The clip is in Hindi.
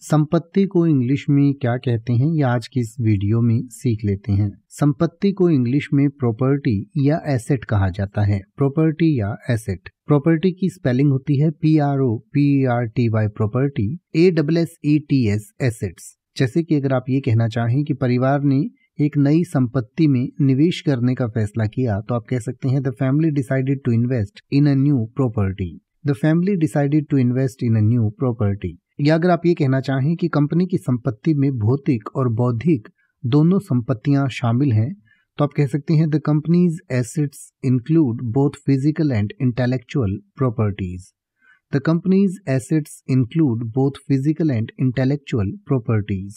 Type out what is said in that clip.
संपत्ति को इंग्लिश में क्या कहते हैं ये आज की इस वीडियो में सीख लेते हैं संपत्ति को इंग्लिश में प्रॉपर्टी या एसेट कहा जाता है प्रॉपर्टी या एसेट प्रॉपर्टी की स्पेलिंग होती है P R O P R T Y property A double S E T S assets जैसे कि अगर आप ये कहना चाहें कि परिवार ने एक नई संपत्ति में निवेश करने का फैसला किया तो आप कह सकते हैं the family decided to invest in a new property the family decided to invest in a new property या अगर आप ये कहना चाहें कि कंपनी की संपत्ति में भौतिक और बौद्धिक दोनों संपत्तियां शामिल हैं तो आप कह सकते हैं the company's assets include both physical and intellectual properties the company's assets include both physical and intellectual properties